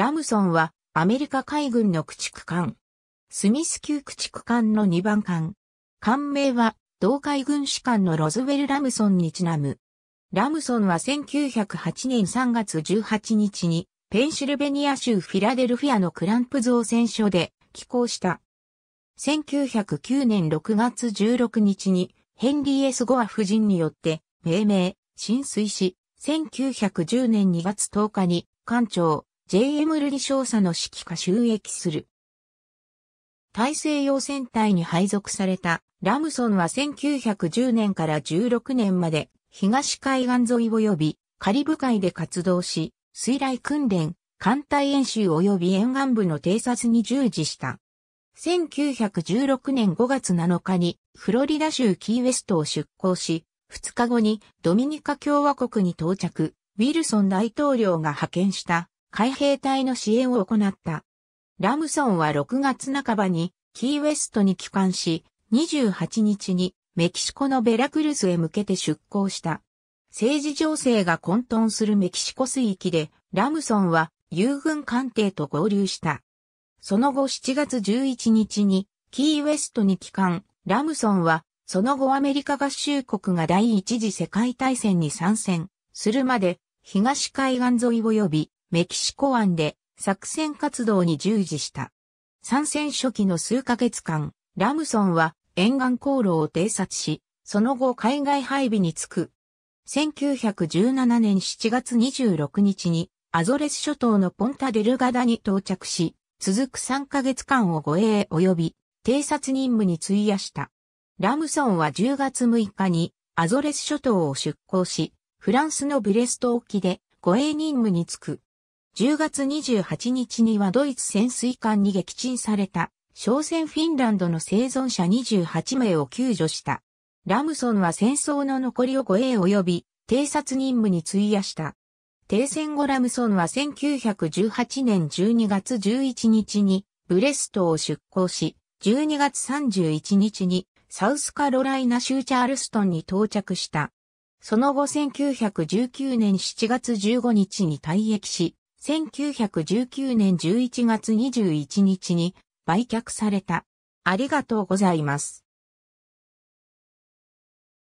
ラムソンはアメリカ海軍の駆逐艦。スミス級駆逐艦の2番艦。艦名は同海軍士官のロズウェル・ラムソンにちなむ。ラムソンは1908年3月18日にペンシルベニア州フィラデルフィアのクランプ造船所で寄港した。1909年6月16日にヘンリー・エス・ゴア夫人によって命名、浸水し、1910年2月10日に艦長、JM ル璃少佐の指揮下収益する。大西洋戦隊に配属されたラムソンは1910年から16年まで東海岸沿い及びカリブ海で活動し、水雷訓練、艦隊演習及び沿岸部の偵察に従事した。1916年5月7日にフロリダ州キーウェストを出港し、2日後にドミニカ共和国に到着、ウィルソン大統領が派遣した海兵隊の支援を行った。ラムソンは6月半ばにキーウェストに帰還し、28日にメキシコのベラクルスへ向けて出港した。政治情勢が混沌するメキシコ水域で、ラムソンは友軍艦艇と合流した。その後7月11日にキーウェストに帰還、ラムソンはその後アメリカ合衆国が第一次世界大戦に参戦するまで東海岸沿い及びメキシコ湾で作戦活動に従事した。参戦初期の数ヶ月間、ラムソンは沿岸航路を偵察し、その後海外配備に就く。1917年7月26日にアゾレス諸島のポンタデルガダに到着し、続く3ヶ月間を護衛及び偵察任務に費やした。ラムソンは10月6日にアゾレス諸島を出港し、フランスのブレスト沖で護衛任務に就く。10月28日にはドイツ潜水艦に撃沈された、商船フィンランドの生存者28名を救助した。ラムソンは戦争の残りを護衛及び、偵察任務に費やした。停戦後ラムソンは1918年12月11日に、ブレストを出港し、12月31日に、サウスカロライナ州チャールストンに到着した。その後1919年7月15日に退役し、1919年11月21日に売却された。ありがとうございます。